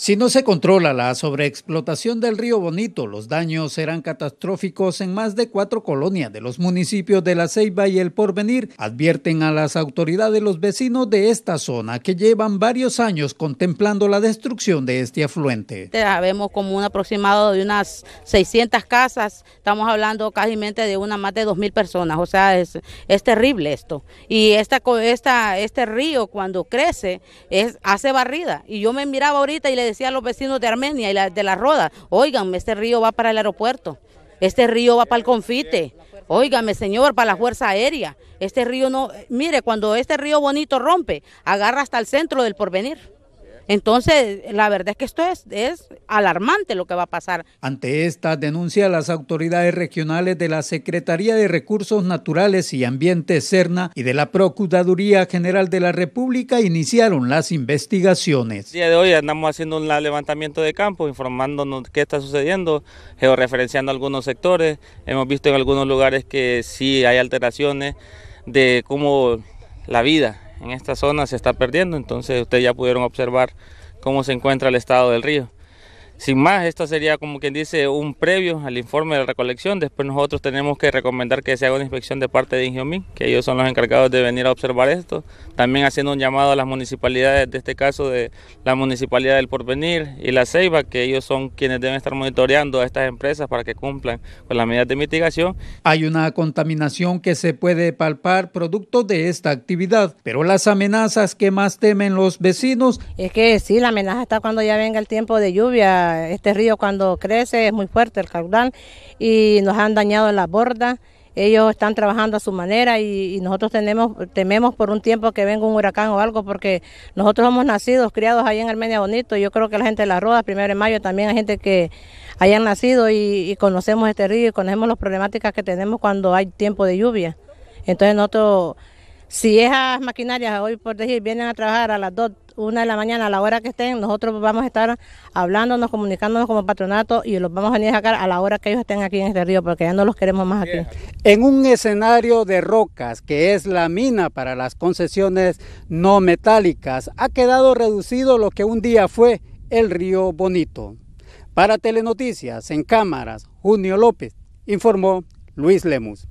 Si no se controla la sobreexplotación del río Bonito, los daños serán catastróficos en más de cuatro colonias de los municipios de La Ceiba y El Porvenir, advierten a las autoridades los vecinos de esta zona que llevan varios años contemplando la destrucción de este afluente. Vemos como un aproximado de unas 600 casas, estamos hablando casi de una más de 2.000 personas, o sea, es, es terrible esto. Y esta, esta, este río cuando crece es, hace barrida y yo me miraba ahorita y le decían los vecinos de Armenia y de La Roda, oiganme, este río va para el aeropuerto, este río va para el confite, Óigame, señor, para la Fuerza Aérea. Este río no, mire, cuando este río bonito rompe, agarra hasta el centro del porvenir. Entonces, la verdad es que esto es, alarmante lo que va a pasar. Ante esta denuncia, las autoridades regionales de la Secretaría de Recursos Naturales y Ambiente CERNA, y de la Procuraduría General de la República iniciaron las investigaciones. El día de hoy andamos haciendo un levantamiento de campo, informándonos qué está sucediendo, georreferenciando algunos sectores. Hemos visto en algunos lugares que sí hay alteraciones de cómo la vida en esta zona se está perdiendo, entonces ustedes ya pudieron observar cómo se encuentra el estado del río. Sin más, esto sería como quien dice un previo al informe de recolección. Después nosotros tenemos que recomendar que se haga una inspección de parte de Ingiomín, que ellos son los encargados de venir a observar esto. También haciendo un llamado a las municipalidades, de este caso de la Municipalidad del Porvenir y la Ceiba, que ellos son quienes deben estar monitoreando a estas empresas para que cumplan con las medidas de mitigación. Hay una contaminación que se puede palpar producto de esta actividad, pero las amenazas que más temen los vecinos... Es que sí, la amenaza está cuando ya venga el tiempo de lluvia este río cuando crece es muy fuerte el caudal y nos han dañado las bordas. Ellos están trabajando a su manera y, nosotros tenemos, tememos por un tiempo que venga un huracán o algo porque nosotros hemos nacido, criados ahí en Armenia Bonito. Yo creo que la gente de La Roda, primero de mayo, también hay gente que hayan nacido y, conocemos este río y conocemos las problemáticas que tenemos cuando hay tiempo de lluvia. Entonces nosotros si esas maquinarias hoy por decir vienen a trabajar a las dos una de la mañana, a la hora que estén, nosotros vamos a estar hablándonos, comunicándonos como patronato y los vamos a venir a sacar a la hora que ellos estén aquí en este río, porque ya no los queremos más aquí. En un escenario de rocas, que es la mina para las concesiones no metálicas, ha quedado reducido lo que un día fue el río Bonito. Para Telenoticias, en cámaras, Junio López, informó Luis Lemus.